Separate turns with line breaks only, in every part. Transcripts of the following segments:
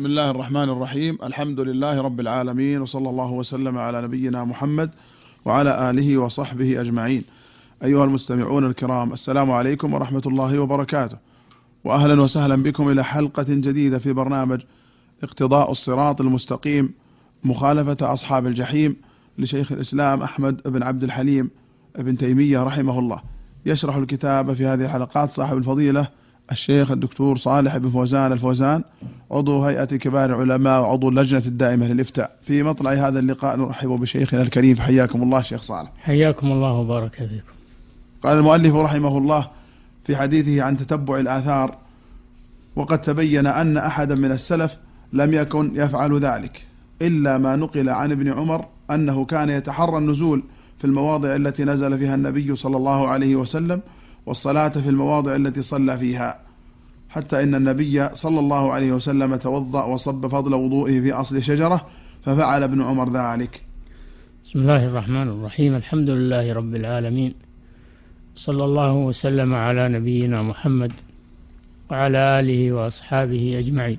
بسم الله الرحمن الرحيم الحمد لله رب العالمين وصلى الله وسلم على نبينا محمد وعلى آله وصحبه أجمعين أيها المستمعون الكرام السلام عليكم ورحمة الله وبركاته وأهلا وسهلا بكم إلى حلقة جديدة في برنامج اقتضاء الصراط المستقيم مخالفة أصحاب الجحيم لشيخ الإسلام أحمد بن عبد الحليم بن تيمية رحمه الله يشرح الكتاب في هذه الحلقات صاحب الفضيلة الشيخ الدكتور صالح بن فوزان الفوزان عضو هيئة كبار العلماء وعضو اللجنة الدائمة للإفتاء في مطلع هذا اللقاء نرحب بشيخنا الكريم فحياكم الله شيخ صالح
حياكم الله وبارك فيكم
قال المؤلف رحمه الله في حديثه عن تتبع الآثار وقد تبين أن أحدا من السلف لم يكن يفعل ذلك إلا ما نقل عن ابن عمر أنه كان يتحرى النزول في المواضع التي نزل فيها النبي صلى الله عليه وسلم والصلاة في المواضع التي صلى فيها حتى إن النبي صلى الله عليه وسلم توضأ وصب فضل وضوئه في أصل شجرة ففعل ابن عمر ذلك
بسم الله الرحمن الرحيم الحمد لله رب العالمين صلى الله وسلم على نبينا محمد وعلى آله وأصحابه أجمعين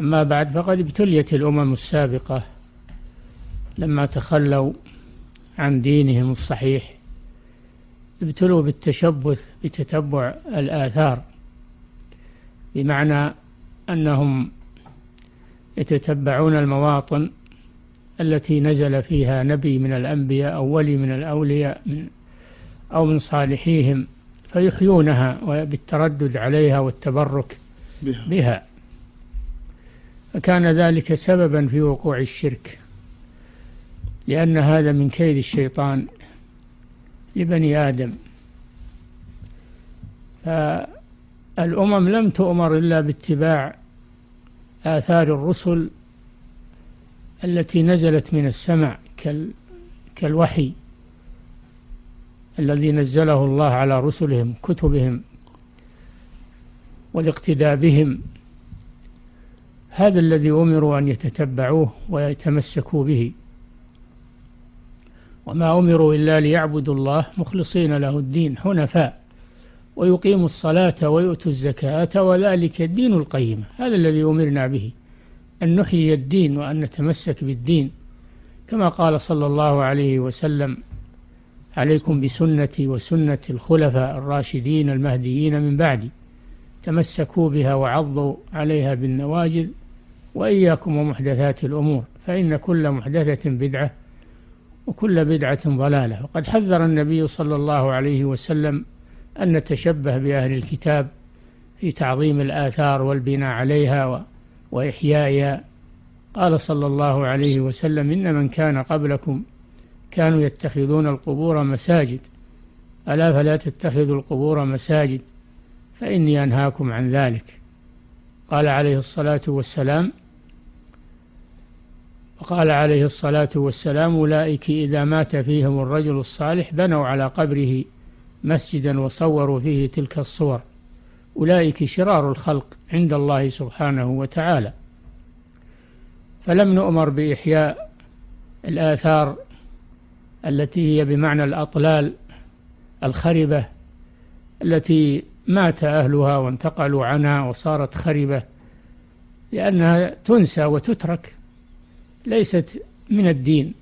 أما بعد فقد ابتليت الأمم السابقة لما تخلوا عن دينهم الصحيح ابتلوا بالتشبث بتتبع الآثار بمعنى أنهم يتتبعون المواطن التي نزل فيها نبي من الأنبياء أو ولي من الأولياء من أو من صالحيهم فيحيونها وبالتردد عليها والتبرك بها, بها فكان ذلك سببا في وقوع الشرك لأن هذا من كيد الشيطان لبني آدم فالأمم لم تؤمر إلا باتباع آثار الرسل التي نزلت من السماء كالوحي الذي نزله الله على رسلهم كتبهم والاقتداء بهم هذا الذي أمروا أن يتتبعوه ويتمسكوا به وما أمروا إلا ليعبدوا الله مخلصين له الدين حنفاء ويقيموا الصلاة ويؤتوا الزكاة وذلك الدين القيم هذا الذي أمرنا به أن نحيي الدين وأن نتمسك بالدين كما قال صلى الله عليه وسلم عليكم بسنتي وسنة الخلفاء الراشدين المهديين من بعدي تمسكوا بها وعضوا عليها بالنواجذ وإياكم ومحدثات الأمور فإن كل محدثة بدعة وكل بدعة ضلالة وقد حذر النبي صلى الله عليه وسلم أن نتشبه بأهل الكتاب في تعظيم الآثار والبناء عليها وإحيائها قال صلى الله عليه وسلم إن من كان قبلكم كانوا يتخذون القبور مساجد ألا فلا تتخذوا القبور مساجد فإني أنهاكم عن ذلك قال عليه الصلاة والسلام فقال عليه الصلاة والسلام أولئك إذا مات فيهم الرجل الصالح بنوا على قبره مسجدا وصوروا فيه تلك الصور أولئك شرار الخلق عند الله سبحانه وتعالى فلم نؤمر بإحياء الآثار التي هي بمعنى الأطلال الخربة التي مات أهلها وانتقلوا عنها وصارت خربة لأنها تنسى وتترك ليست من الدين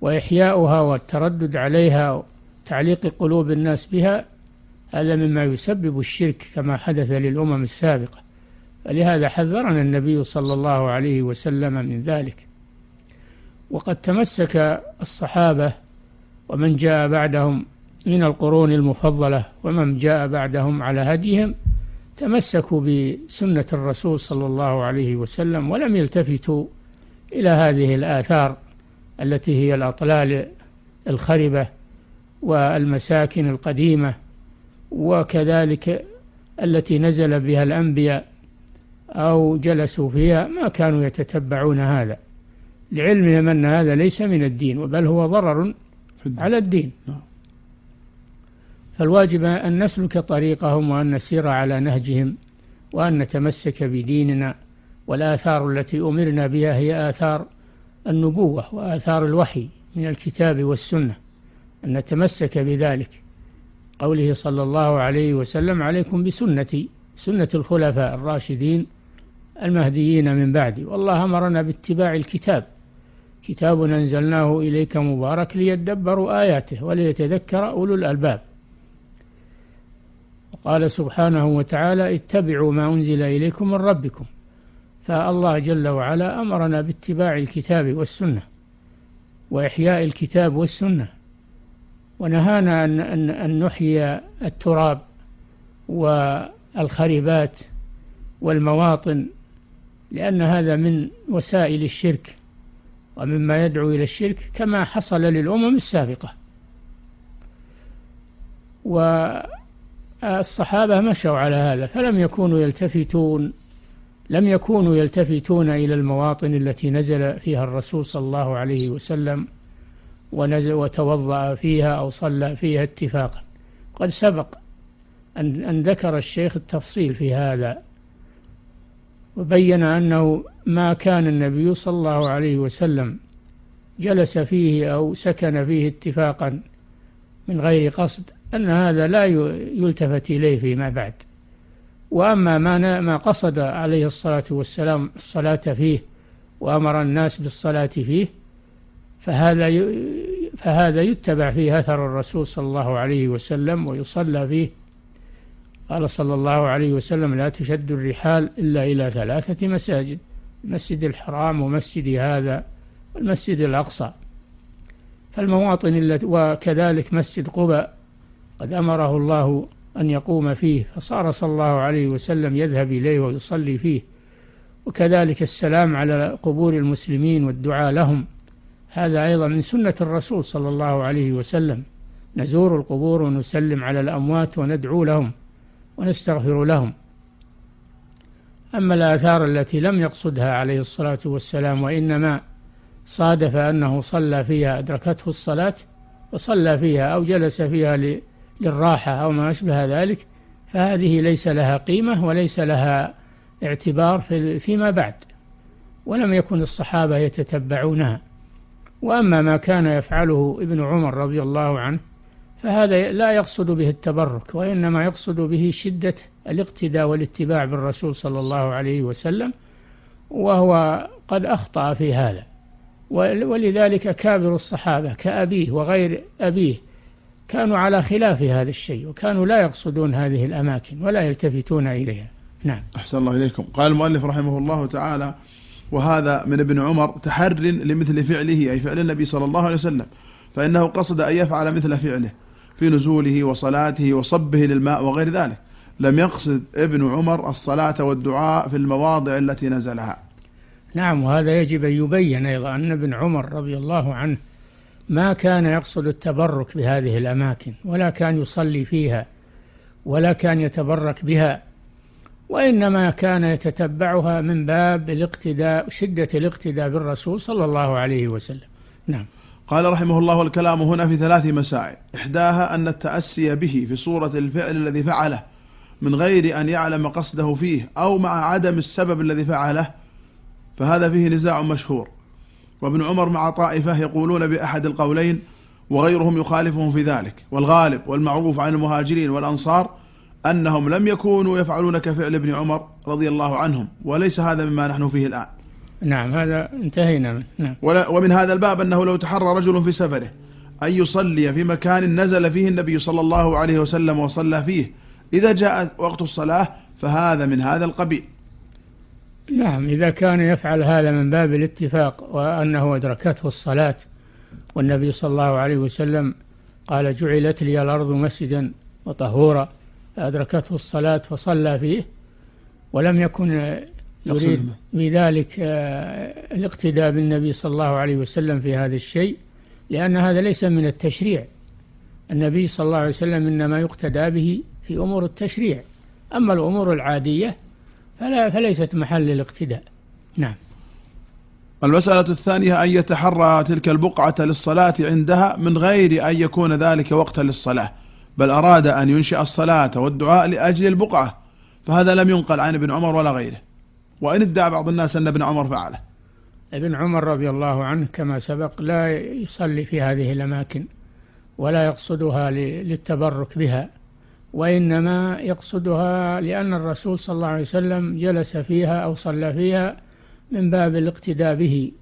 وإحياؤها والتردد عليها وتعليق قلوب الناس بها هذا مما يسبب الشرك كما حدث للأمم السابقة فلهذا حذرنا النبي صلى الله عليه وسلم من ذلك وقد تمسك الصحابة ومن جاء بعدهم من القرون المفضلة ومن جاء بعدهم على هديهم تمسكوا بسنة الرسول صلى الله عليه وسلم ولم يلتفتوا إلى هذه الآثار التي هي الأطلال الخربة والمساكن القديمة وكذلك التي نزل بها الأنبياء أو جلسوا فيها ما كانوا يتتبعون هذا لعلمهم أن هذا ليس من الدين بل هو ضرر على الدين نعم. فالواجب أن نسلك طريقهم وأن نسير على نهجهم وأن نتمسك بديننا والآثار التي أمرنا بها هي آثار النبوة وآثار الوحي من الكتاب والسنة أن نتمسك بذلك قوله صلى الله عليه وسلم عليكم بسنتي سنة الخلفاء الراشدين المهديين من بعدي والله أمرنا باتباع الكتاب كتاب أنزلناه إليك مبارك ليدبروا آياته وليتذكر أولو الألباب وقال سبحانه وتعالى اتبعوا ما أنزل إليكم من ربكم فالله جل وعلا أمرنا باتباع الكتاب والسنة وإحياء الكتاب والسنة ونهانا أن, أن, أن نحيي التراب والخريبات والمواطن لأن هذا من وسائل الشرك ومما يدعو إلى الشرك كما حصل للأمم السابقة والصحابة مشوا على هذا فلم يكونوا يلتفتون لم يكونوا يلتفتون إلى المواطن التي نزل فيها الرسول صلى الله عليه وسلم ونزل وتوضأ فيها أو صلى فيها اتفاقا قد سبق أن, أن ذكر الشيخ التفصيل في هذا وبين أنه ما كان النبي صلى الله عليه وسلم جلس فيه أو سكن فيه اتفاقا من غير قصد أن هذا لا يلتفت إليه فيما بعد وأما ما ما قصد عليه الصلاة والسلام الصلاة فيه وأمر الناس بالصلاة فيه فهذا فهذا يتبع فيه أثر الرسول صلى الله عليه وسلم ويصلى فيه قال صلى الله عليه وسلم لا تشد الرحال إلا إلى ثلاثة مساجد المسجد الحرام ومسجد هذا والمسجد الأقصى فالمواطن التي وكذلك مسجد قباء قد أمره الله أن يقوم فيه فصار صلى الله عليه وسلم يذهب إليه ويصلي فيه وكذلك السلام على قبور المسلمين والدعاء لهم هذا أيضا من سنة الرسول صلى الله عليه وسلم نزور القبور ونسلم على الأموات وندعو لهم ونستغفر لهم أما الآثار التي لم يقصدها عليه الصلاة والسلام وإنما صادف أنه صلى فيها أدركته الصلاة وصلى فيها أو جلس فيها للراحة أو ما أشبه ذلك فهذه ليس لها قيمة وليس لها اعتبار في فيما بعد ولم يكن الصحابة يتتبعونها وأما ما كان يفعله ابن عمر رضي الله عنه فهذا لا يقصد به التبرك وإنما يقصد به شدة الاقتداء والاتباع بالرسول صلى الله عليه وسلم وهو قد أخطأ في هذا ولذلك كابر الصحابة كأبيه وغير أبيه كانوا على خلاف هذا الشيء وكانوا لا يقصدون هذه الأماكن ولا يلتفتون إليها نعم
أحسن الله إليكم قال المؤلف رحمه الله تعالى وهذا من ابن عمر تحر لمثل فعله أي فعل النبي صلى الله عليه وسلم فإنه قصد أن يفعل مثل فعله في نزوله وصلاته وصبه للماء وغير ذلك لم يقصد ابن عمر الصلاة والدعاء في المواضع التي نزلها
نعم وهذا يجب أن يبين أيضا أن ابن عمر رضي الله عنه ما كان يقصد التبرك بهذه الأماكن ولا كان يصلي فيها ولا كان يتبرك بها وإنما كان يتتبعها من باب الاقتداء شدة الاقتداء بالرسول صلى الله عليه وسلم نعم قال رحمه الله الكلام هنا في ثلاث مسائل إحداها أن التأسي
به في صورة الفعل الذي فعله من غير أن يعلم قصده فيه أو مع عدم السبب الذي فعله فهذا فيه نزاع مشهور وابن عمر مع طائفة يقولون بأحد القولين وغيرهم يخالفهم في ذلك والغالب والمعروف عن المهاجرين والأنصار أنهم لم يكونوا يفعلون كفعل ابن عمر رضي الله عنهم وليس هذا مما نحن فيه الآن
نعم هذا انتهينا منه نعم.
ومن هذا الباب أنه لو تحرى رجل في سفره أن يصلي في مكان نزل فيه النبي صلى الله عليه وسلم وصلى فيه إذا جاء وقت الصلاة فهذا من هذا القبيل
نعم إذا كان يفعل هذا من باب الاتفاق وأنه أدركته الصلاة والنبي صلى الله عليه وسلم قال جعلت لي الأرض مسجدا وطهورا أدركته الصلاة فصلى فيه ولم يكن يريد بذلك آه، الاقتداء بالنبي صلى الله عليه وسلم في هذا الشيء لأن هذا ليس من التشريع النبي صلى الله عليه وسلم إنما يقتدى به في أمور التشريع أما الأمور العادية فلا فليست محل الاقتداء نعم
المسألة الثانية أن يتحرى تلك البقعة للصلاة عندها من غير أن يكون ذلك وقتا للصلاة بل أراد أن ينشئ الصلاة والدعاء لأجل البقعة فهذا لم ينقل عن ابن عمر ولا غيره وإن ادعى بعض الناس أن ابن عمر فعله
ابن عمر رضي الله عنه كما سبق لا يصلي في هذه الأماكن ولا يقصدها للتبرك بها وإنما يقصدها لأن الرسول صلى الله عليه وسلم جلس فيها أو صلى فيها من باب الاقتداء به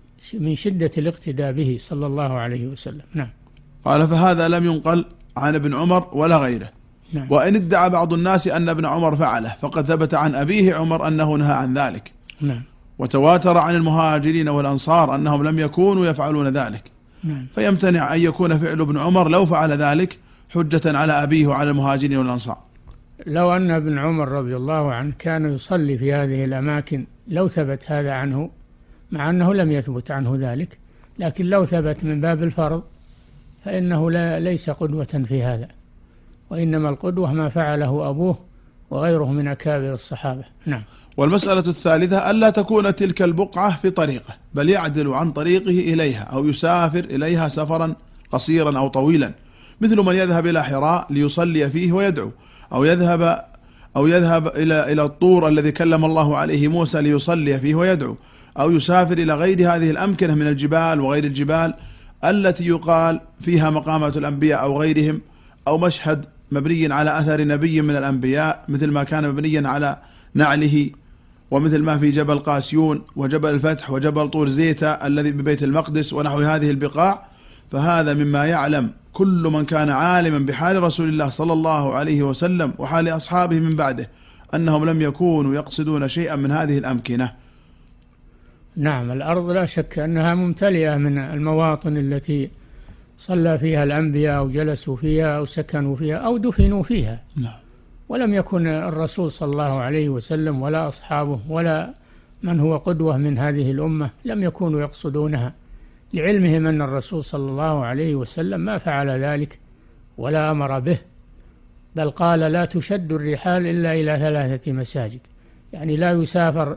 من شدة الاقتداء به صلى الله عليه وسلم نعم
قال فهذا لم ينقل عن ابن عمر ولا غيره نعم. وإن ادعى بعض الناس أن ابن عمر فعله فقد ثبت عن أبيه عمر أنه نهى عن ذلك نعم. وتواتر عن المهاجرين والأنصار أنهم لم يكونوا يفعلون ذلك نعم. فيمتنع أن يكون فعل ابن عمر لو فعل ذلك حجة على أبيه وعلى المهاجرين والأنصار
لو أن ابن عمر رضي الله عنه كان يصلي في هذه الأماكن لو ثبت هذا عنه مع أنه لم يثبت عنه ذلك لكن لو ثبت من باب الفرض فإنه لا ليس قدوة في هذا وإنما القدوة ما فعله أبوه وغيره من أكابر الصحابة نعم
والمسألة الثالثة ألا تكون تلك البقعة في طريقه بل يعدل عن طريقه إليها أو يسافر إليها سفرا قصيرا أو طويلا مثل من يذهب إلى حراء ليصلي فيه ويدعو أو يذهب أو يذهب إلى إلى الطور الذي كلم الله عليه موسى ليصلي فيه ويدعو أو يسافر إلى غير هذه الأمكنة من الجبال وغير الجبال التي يقال فيها مقامة الأنبياء أو غيرهم أو مشهد مبني على أثر نبي من الأنبياء مثل ما كان مبنيا على نعله ومثل ما في جبل قاسيون وجبل الفتح وجبل طور زيتا الذي ببيت المقدس ونحو هذه البقاع فهذا مما يعلم كل من كان عالما بحال رسول الله صلى الله عليه وسلم وحال أصحابه من بعده أنهم لم يكونوا يقصدون شيئا من هذه الأمكنة
نعم الأرض لا شك أنها ممتلئة من المواطن التي صلى فيها الأنبياء أو جلسوا فيها أو سكنوا فيها أو دفنوا فيها نعم ولم يكن الرسول صلى الله عليه وسلم ولا أصحابه ولا من هو قدوة من هذه الأمة لم يكونوا يقصدونها لعلمهم أن الرسول صلى الله عليه وسلم ما فعل ذلك ولا أمر به بل قال لا تشد الرحال إلا إلى ثلاثة مساجد يعني لا يسافر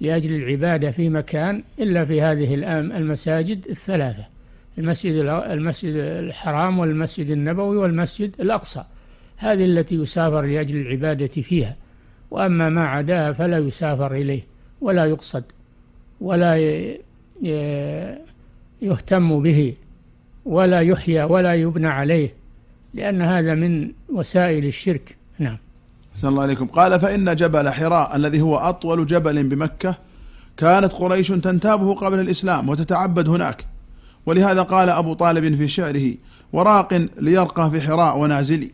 لأجل العبادة في مكان إلا في هذه المساجد الثلاثة المسجد المسجد الحرام والمسجد النبوي والمسجد الأقصى هذه التي يسافر لأجل العبادة فيها وأما ما عداها فلا يسافر إليه ولا يقصد ولا يهتم به ولا يحيى ولا يبنى عليه لأن هذا من وسائل الشرك
نعم صلى الله عليكم قال فإن جبل حراء الذي هو أطول جبل بمكة كانت قريش تنتابه قبل الإسلام وتتعبد هناك ولهذا قال أبو طالب في شعره وراق ليرقى في حراء ونازلي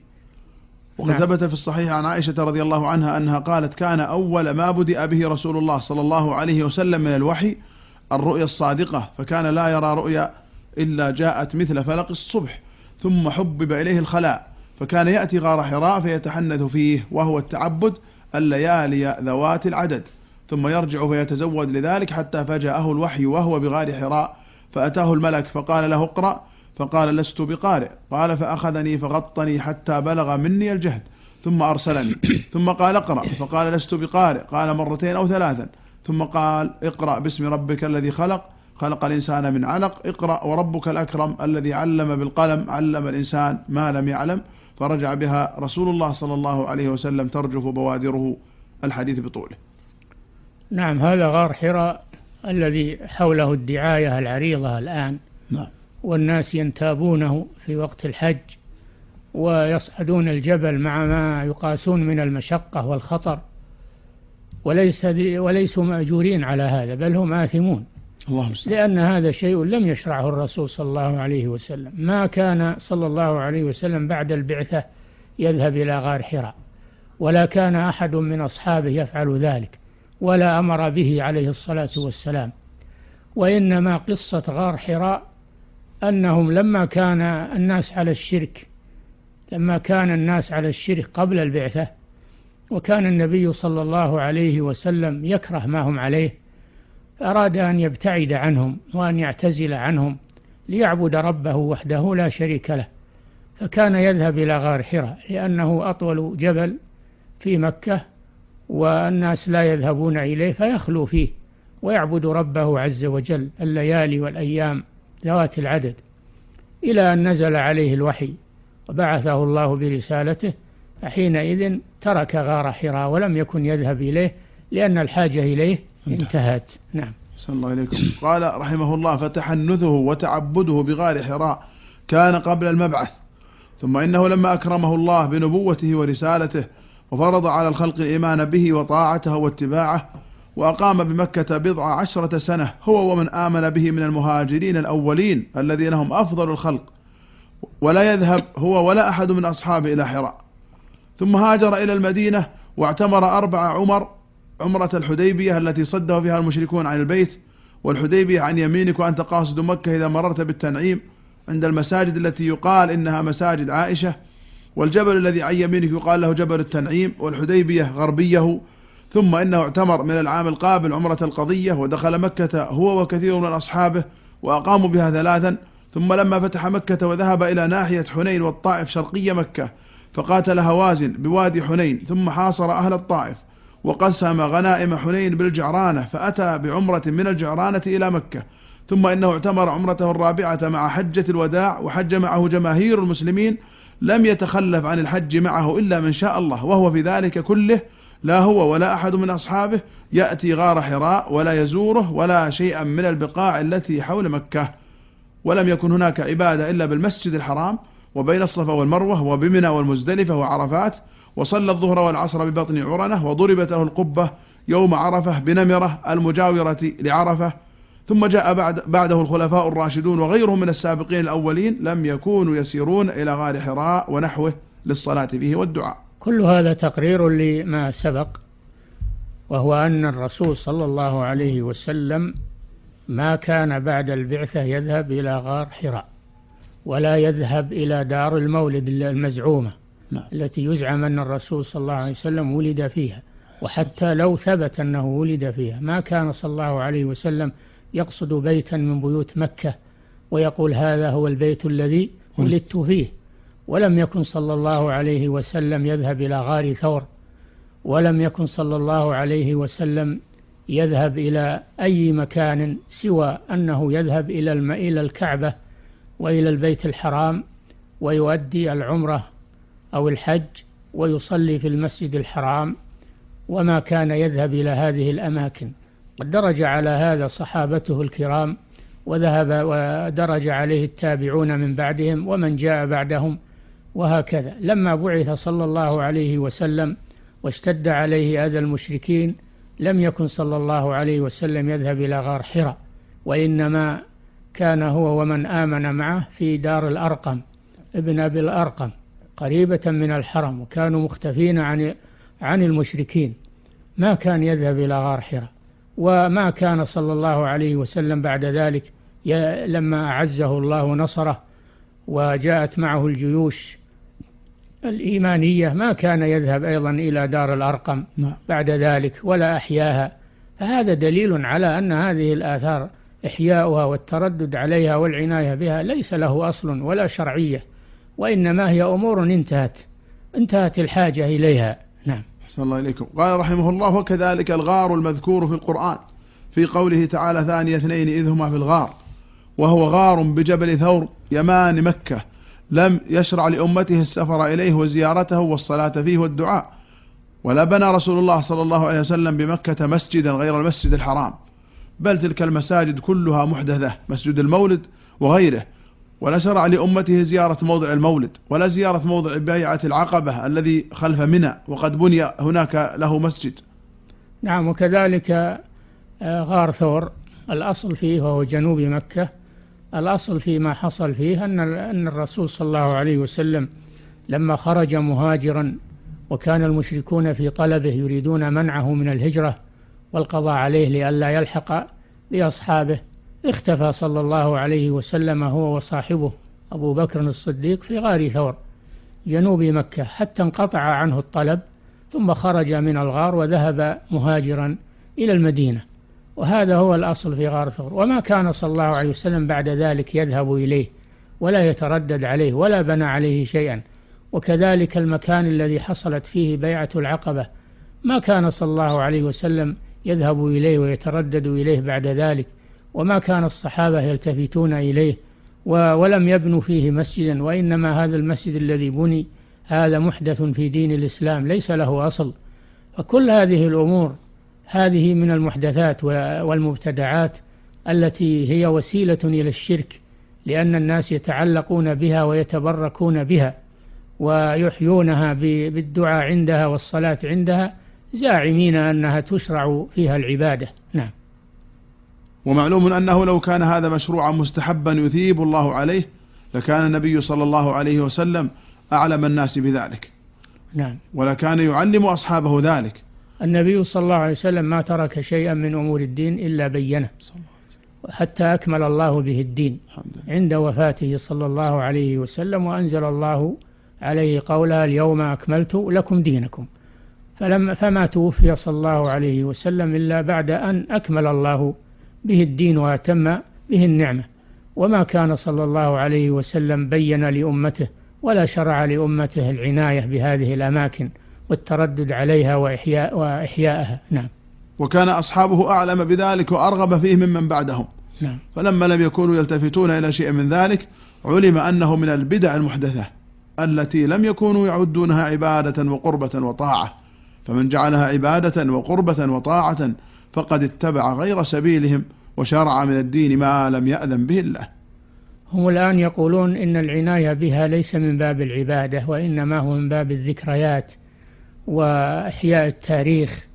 وقد نعم. ثبت في الصحيح عن عائشة رضي الله عنها أنها قالت كان أول ما بدأ به رسول الله صلى الله عليه وسلم من الوحي الرؤيا الصادقة فكان لا يرى رؤيا إلا جاءت مثل فلق الصبح ثم حبب إليه الخلاء فكان يأتي غار حراء فيتحنث فيه وهو التعبد الليالي ذوات العدد ثم يرجع فيتزود لذلك حتى فجاءه الوحي وهو بغار حراء فأتاه الملك فقال له اقرأ فقال لست بقارئ قال فأخذني فغطني حتى بلغ مني الجهد ثم أرسلني ثم قال اقرأ فقال لست بقارئ قال مرتين أو ثلاثا ثم قال اقرأ باسم ربك الذي خلق خلق الإنسان من علق اقرأ وربك الأكرم الذي علم بالقلم علم الإنسان ما لم يعلم فرجع بها رسول الله صلى الله عليه وسلم ترجف بوادره الحديث بطوله
نعم هذا غار حراء الذي حوله الدعاية العريضة الآن نعم والناس ينتابونه في وقت الحج ويصعدون الجبل مع ما يقاسون من المشقة والخطر وليس وليسوا مأجورين على هذا بل هم آثمون الله لأن هذا شيء لم يشرعه الرسول صلى الله عليه وسلم ما كان صلى الله عليه وسلم بعد البعثة يذهب إلى غار حراء ولا كان أحد من أصحابه يفعل ذلك ولا أمر به عليه الصلاة والسلام وإنما قصة غار حراء أنهم لما كان الناس على الشرك لما كان الناس على الشرك قبل البعثة وكان النبي صلى الله عليه وسلم يكره ما هم عليه أراد أن يبتعد عنهم وأن يعتزل عنهم ليعبد ربه وحده لا شريك له فكان يذهب إلى غار حراء لأنه أطول جبل في مكة والناس لا يذهبون إليه فيخلو فيه ويعبد ربه عز وجل الليالي والأيام ذوات العدد إلى أن نزل عليه الوحي وبعثه الله برسالته فحينئذ ترك غار حراء ولم يكن يذهب إليه لأن الحاجة إليه انتهت نعم صلى الله عليكم قال رحمه الله فتحنثه وتعبده
بغار حراء كان قبل المبعث ثم إنه لما أكرمه الله بنبوته ورسالته وفرض على الخلق الإيمان به وطاعته واتباعه وأقام بمكة بضع عشرة سنة هو ومن آمن به من المهاجرين الأولين الذين هم أفضل الخلق ولا يذهب هو ولا أحد من أصحابه إلى حراء ثم هاجر إلى المدينة واعتمر أربع عمر عمرة الحديبية التي صده فيها المشركون عن البيت والحديبية عن يمينك وأنت قاصد مكة إذا مررت بالتنعيم عند المساجد التي يقال إنها مساجد عائشة والجبل الذي عن يمينك يقال له جبل التنعيم والحديبية غربيه ثم إنه اعتمر من العام القابل عمرة القضية ودخل مكة هو وكثير من أصحابه وأقاموا بها ثلاثا ثم لما فتح مكة وذهب إلى ناحية حنين والطائف شرقي مكة فقاتل هوازن بوادي حنين ثم حاصر أهل الطائف وقسم غنائم حنين بالجعرانة فأتى بعمرة من الجعرانة إلى مكة ثم إنه اعتمر عمرته الرابعة مع حجة الوداع وحج معه جماهير المسلمين لم يتخلف عن الحج معه إلا من شاء الله وهو في ذلك كله لا هو ولا أحد من أصحابه يأتي غار حراء ولا يزوره ولا شيئا من البقاع التي حول مكة ولم يكن هناك عبادة إلا بالمسجد الحرام وبين الصفا والمروة وبمنى والمزدلفة وعرفات وصلى الظهر والعصر ببطن عرنة وضربت له القبة يوم عرفة بنمرة المجاورة لعرفة ثم جاء بعد بعده الخلفاء الراشدون وغيرهم من السابقين الأولين لم يكونوا يسيرون إلى غار حراء ونحوه للصلاة فيه والدعاء
كل هذا تقرير لما سبق وهو أن الرسول صلى الله عليه وسلم ما كان بعد البعثة يذهب إلى غار حراء ولا يذهب إلى دار المولد المزعومة نعم. التي يزعم أن الرسول صلى الله عليه وسلم ولد فيها وحتى لو ثبت أنه ولد فيها ما كان صلى الله عليه وسلم يقصد بيتا من بيوت مكة ويقول هذا هو البيت الذي ولدت فيه ولم يكن صلى الله عليه وسلم يذهب إلى غار ثور ولم يكن صلى الله عليه وسلم يذهب إلى أي مكان سوى أنه يذهب إلى الكعبة وإلى البيت الحرام ويؤدي العمرة أو الحج ويصلي في المسجد الحرام وما كان يذهب إلى هذه الأماكن قد درج على هذا صحابته الكرام وذهب ودرج عليه التابعون من بعدهم ومن جاء بعدهم وهكذا لما بعث صلى الله عليه وسلم واشتد عليه اذى المشركين لم يكن صلى الله عليه وسلم يذهب الى غار حراء وانما كان هو ومن آمن معه في دار الأرقم ابن أبي الأرقم قريبة من الحرم وكانوا مختفين عن عن المشركين ما كان يذهب إلى غار حراء وما كان صلى الله عليه وسلم بعد ذلك لما أعزه الله ونصره وجاءت معه الجيوش الإيمانية ما كان يذهب أيضا إلى دار الأرقم نعم. بعد ذلك ولا أحياها فهذا دليل على أن هذه الآثار إحياؤها والتردد عليها والعناية بها ليس له أصل ولا شرعية وإنما هي أمور انتهت انتهت الحاجة إليها نعم
أحسن الله إليكم قال رحمه الله وكذلك الغار المذكور في القرآن في قوله تعالى ثاني اثنين إذ هما في الغار وهو غار بجبل ثور يمان مكة لم يشرع لأمته السفر إليه وزيارته والصلاة فيه والدعاء ولا بنى رسول الله صلى الله عليه وسلم بمكة مسجدا غير المسجد الحرام بل تلك المساجد كلها محدثة مسجد المولد وغيره ولا شرع لأمته زيارة موضع المولد ولا زيارة موضع بيعة العقبة الذي خلف منى وقد بني هناك له مسجد
نعم وكذلك آه، غار ثور الأصل فيه وهو جنوب مكة الأصل فيما حصل فيه أن أن الرسول صلى الله عليه وسلم لما خرج مهاجرا وكان المشركون في طلبه يريدون منعه من الهجرة والقضاء عليه لئلا يلحق بأصحابه اختفى صلى الله عليه وسلم هو وصاحبه أبو بكر الصديق في غار ثور جنوب مكة حتى انقطع عنه الطلب ثم خرج من الغار وذهب مهاجرا إلى المدينة وهذا هو الأصل في غار ثور وما كان صلى الله عليه وسلم بعد ذلك يذهب إليه ولا يتردد عليه ولا بنى عليه شيئا وكذلك المكان الذي حصلت فيه بيعة العقبة ما كان صلى الله عليه وسلم يذهب إليه ويتردد إليه بعد ذلك وما كان الصحابة يلتفتون إليه ولم يبنوا فيه مسجدا وإنما هذا المسجد الذي بني هذا محدث في دين الإسلام ليس له أصل فكل هذه الأمور هذه من المحدثات والمبتدعات التي هي وسيلة إلى الشرك لأن الناس يتعلقون بها ويتبركون بها ويحيونها بالدعاء عندها والصلاة عندها زاعمين أنها تشرع فيها العبادة نعم
ومعلوم أنه لو كان هذا مشروعا مستحبا يثيب الله عليه لكان النبي صلى الله عليه وسلم أعلم الناس بذلك نعم ولكان يعلم أصحابه ذلك
النبي صلى الله عليه وسلم ما ترك شيئا من أمور الدين إلا بينه حتى أكمل الله به الدين عند وفاته صلى الله عليه وسلم وأنزل الله عليه قولها اليوم أكملت لكم دينكم فلم فما توفي صلى الله عليه وسلم إلا بعد أن أكمل الله به الدين وأتم به النعمة وما كان صلى الله عليه وسلم بين لأمته ولا شرع لأمته العناية بهذه الأماكن والتردد عليها وإحياء وإحياءها
نعم وكان أصحابه أعلم بذلك وأرغب فيه ممن بعدهم نعم فلما لم يكونوا يلتفتون إلى شيء من ذلك علم أنه من البدع المحدثة التي لم يكونوا يعدونها عبادة وقربة وطاعة فمن جعلها عبادة وقربة وطاعة فقد اتبع غير سبيلهم وشرع من الدين ما لم يأذن به الله
هم الآن يقولون إن العناية بها ليس من باب العبادة وإنما هو من باب الذكريات وإحياء التاريخ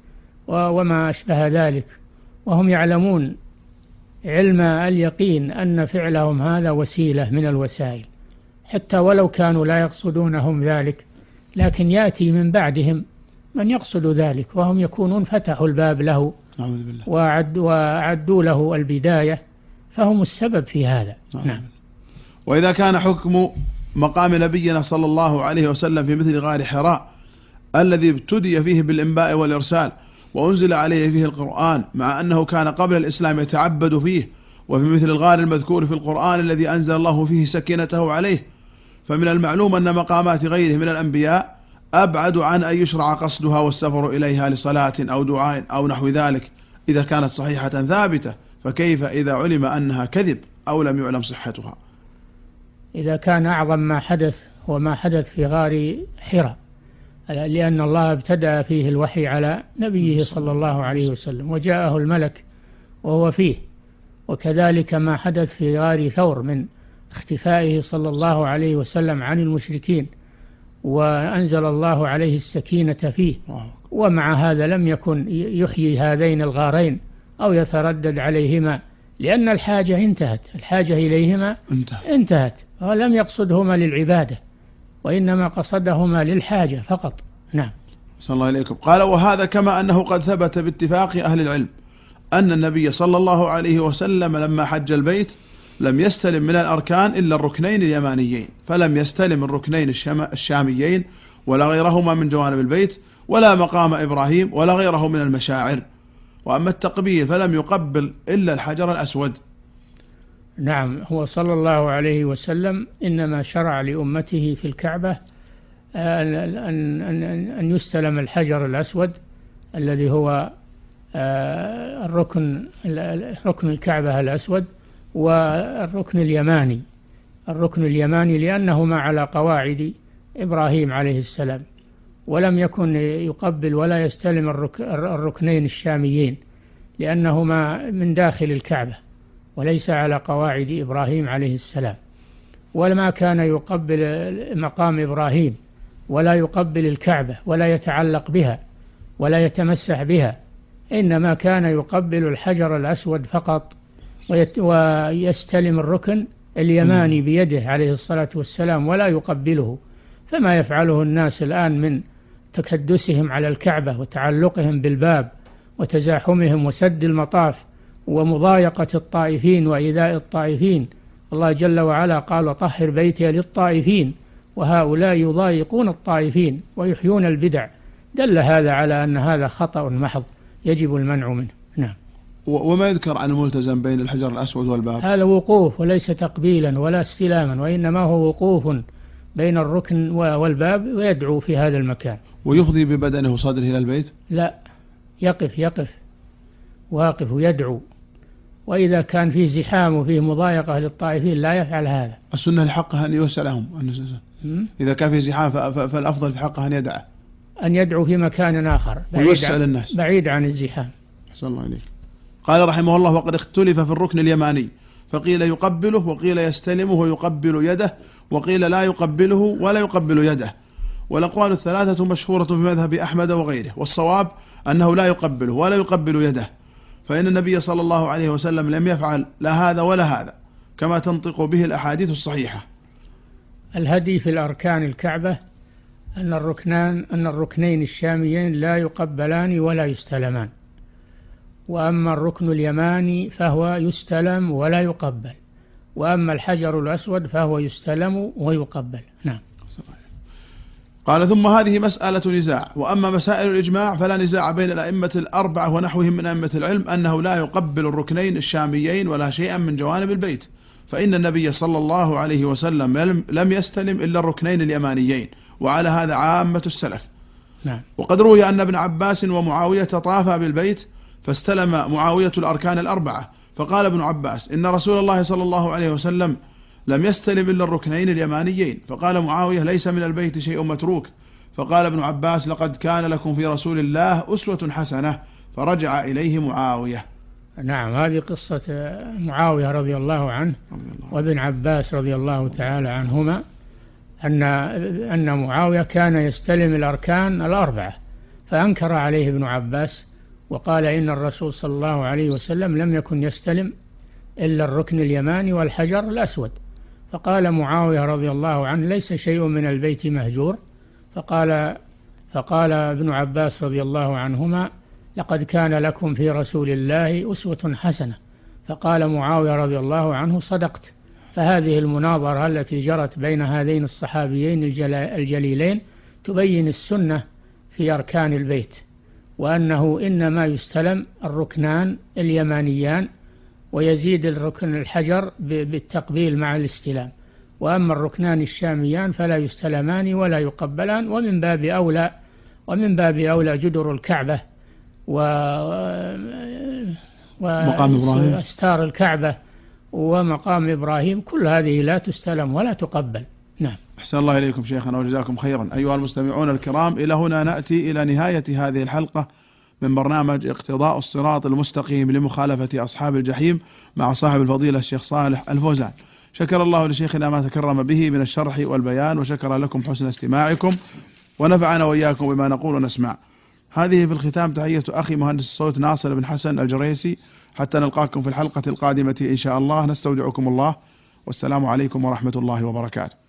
وما أشبه ذلك وهم يعلمون علم اليقين أن فعلهم هذا وسيلة من الوسائل حتى ولو كانوا لا يقصدونهم ذلك لكن يأتي من بعدهم من يقصد ذلك وهم يكونون فتحوا الباب له نعوذ وأعدوا, له البداية فهم السبب في هذا نعم.
وإذا كان حكم مقام نبينا صلى الله عليه وسلم في مثل غار حراء الذي ابتدي فيه بالإنباء والإرسال وأنزل عليه فيه القرآن مع أنه كان قبل الإسلام يتعبد فيه وفي مثل الغار المذكور في القرآن الذي أنزل الله فيه سكينته عليه فمن المعلوم أن مقامات غيره من الأنبياء أبعد عن أن يشرع قصدها والسفر إليها لصلاة أو دعاء أو نحو ذلك إذا كانت صحيحة ثابتة فكيف إذا علم أنها كذب أو لم يعلم صحتها
إذا كان أعظم ما حدث هو ما حدث في غار حراء لأن الله ابتدأ فيه الوحي على نبيه نعم. صلى الله عليه وسلم وجاءه الملك وهو فيه وكذلك ما حدث في غار ثور من اختفائه صلى الله عليه وسلم عن المشركين وأنزل الله عليه السكينة فيه ومع هذا لم يكن يحيي هذين الغارين أو يتردد عليهما لأن الحاجة انتهت الحاجة إليهما انتهت, انتهت. ولم يقصدهما للعبادة وإنما قصدهما للحاجة فقط نعم
صلى الله عليكم قال وهذا كما أنه قد ثبت باتفاق أهل العلم أن النبي صلى الله عليه وسلم لما حج البيت لم يستلم من الأركان إلا الركنين اليمانيين فلم يستلم الركنين الشاميين ولا غيرهما من جوانب البيت ولا مقام إبراهيم ولا غيره من المشاعر وأما التقبيل فلم يقبل إلا الحجر الأسود
نعم هو صلى الله عليه وسلم إنما شرع لأمته في الكعبة آه، أن, أن, أن, أن يستلم الحجر الأسود الذي هو آه، الركن ركن الكعبة الأسود والركن اليماني الركن اليماني لأنهما على قواعد إبراهيم عليه السلام ولم يكن يقبل ولا يستلم الركنين الشاميين لأنهما من داخل الكعبة وليس على قواعد إبراهيم عليه السلام وما كان يقبل مقام إبراهيم ولا يقبل الكعبة ولا يتعلق بها ولا يتمسح بها إنما كان يقبل الحجر الأسود فقط ويستلم الركن اليماني بيده عليه الصلاة والسلام ولا يقبله فما يفعله الناس الآن من تكدسهم على الكعبة وتعلقهم بالباب وتزاحمهم وسد المطاف ومضايقة الطائفين وإيذاء الطائفين الله جل وعلا قال طهر بيتي للطائفين وهؤلاء يضايقون الطائفين ويحيون البدع دل هذا على أن هذا خطأ محض يجب المنع منه
وما يذكر عن الملتزم بين الحجر الأسود والباب
هذا وقوف وليس تقبيلا ولا استلاما وإنما هو وقوف بين الركن والباب ويدعو في هذا المكان
ويفضي ببدنه صدره إلى البيت
لا يقف يقف واقف ويدعو وإذا كان فيه زحام وفيه مضايقة للطائفين لا يفعل هذا
السنة الحقها أن يوسع لهم إذا كان فيه زحام فالأفضل في حقه أن
يدعه أن يدعو في مكان آخر بعيد ويوسع عن للناس بعيد عن الزحام أحسن الله عليك
قال رحمه الله وقد اختلف في الركن اليماني فقيل يقبله وقيل يستلمه ويقبل يده وقيل لا يقبله ولا يقبل يده والأقوال الثلاثة مشهورة في مذهب أحمد وغيره والصواب أنه لا يقبله ولا يقبل يده فإن النبي صلى الله عليه وسلم لم يفعل لا هذا ولا هذا كما تنطق به
الأحاديث الصحيحة الهدي في الأركان الكعبة أن الركنان أن الركنين الشاميين لا يقبلان ولا يستلمان وأما الركن اليماني فهو يستلم ولا يقبل وأما الحجر الأسود فهو يستلم ويقبل نعم
قال ثم هذه مسألة نزاع وأما مسائل الإجماع فلا نزاع بين الأئمة الأربعة ونحوهم من أئمة العلم أنه لا يقبل الركنين الشاميين ولا شيئا من جوانب البيت فإن النبي صلى الله عليه وسلم لم يستلم إلا الركنين اليمانيين وعلى هذا عامة السلف نعم. وقد روي أن ابن عباس ومعاوية طافا بالبيت فاستلم معاوية الأركان الأربعة فقال ابن عباس إن رسول الله صلى الله عليه وسلم لم يستلم إلا الركنين اليمانيين فقال معاوية ليس من البيت شيء متروك فقال ابن عباس لقد كان لكم في رسول الله أسوة حسنة فرجع إليه معاوية
نعم هذه قصة معاوية رضي الله عنه رضي الله. وابن عباس رضي الله تعالى عنهما أن أن معاوية كان يستلم الأركان الأربعة فأنكر عليه ابن عباس وقال إن الرسول صلى الله عليه وسلم لم يكن يستلم إلا الركن اليماني والحجر الأسود فقال معاوية رضي الله عنه ليس شيء من البيت مهجور فقال فقال ابن عباس رضي الله عنهما لقد كان لكم في رسول الله أسوة حسنة فقال معاوية رضي الله عنه صدقت فهذه المناظرة التي جرت بين هذين الصحابيين الجليلين تبين السنة في أركان البيت وأنه إنما يستلم الركنان اليمانيان ويزيد الركن الحجر بالتقبيل مع الاستلام وأما الركنان الشاميان فلا يستلمان ولا يقبلان ومن باب أولى ومن باب أولى جدر الكعبة و مقام إبراهيم أستار الكعبة ومقام إبراهيم كل هذه لا تستلم ولا تقبل
نعم أحسن الله إليكم شيخنا وجزاكم خيرا أيها المستمعون الكرام إلى هنا نأتي إلى نهاية هذه الحلقة من برنامج اقتضاء الصراط المستقيم لمخالفة أصحاب الجحيم مع صاحب الفضيلة الشيخ صالح الفوزان شكر الله لشيخنا ما تكرم به من الشرح والبيان وشكر لكم حسن استماعكم ونفعنا وإياكم بما نقول ونسمع هذه في الختام تحية أخي مهندس الصوت ناصر بن حسن الجريسي حتى نلقاكم في الحلقة القادمة إن شاء الله نستودعكم الله والسلام عليكم ورحمة الله وبركاته